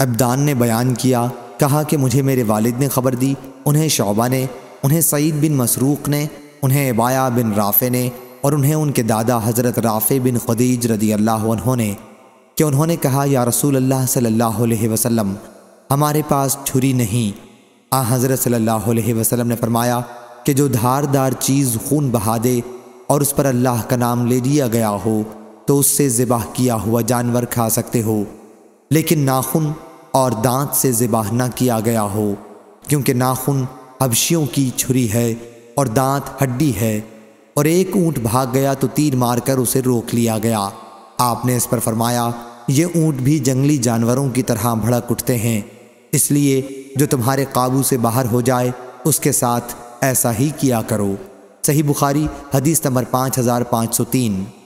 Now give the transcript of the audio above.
अबदान ने बयान किया कहा कि मुझे मेरे वालिद ने खबर दी उन्हें शोबा ने उन्हें सईद बिन मसरूक ने उन्हें अबाया बिन राफ़े ने और उन्हें उनके दादा हज़रत राफ़े बिन खदीज रदी अल्लाह ने कि उन्होंने कहा या रसूल अल्लाह सल्लल्लाहु अलैहि वसल्लम हमारे पास छुरी नहीं आ हज़रत सल्लल्लाहु अलैहि वसल्लम ने फरमाया कि जो धारदार चीज़ खून बहा दे और उस पर अल्लाह का नाम ले लिया गया हो तो उससे ज़िबाह किया हुआ जानवर खा सकते हो लेकिन नाखून और दांत से ज़िबाह ना किया गया हो क्योंकि नाखून हबशियों की छुरी है और दांत हड्डी है और एक ऊंट भाग गया तो तीर मारकर उसे रोक लिया गया आपने इस पर फरमाया ये ऊंट भी जंगली जानवरों की तरह भड़क उठते हैं इसलिए जो तुम्हारे काबू से बाहर हो जाए उसके साथ ऐसा ही किया करो सही बुखारी हदीस नंबर पाँच हज़ार पाँच सौ तीन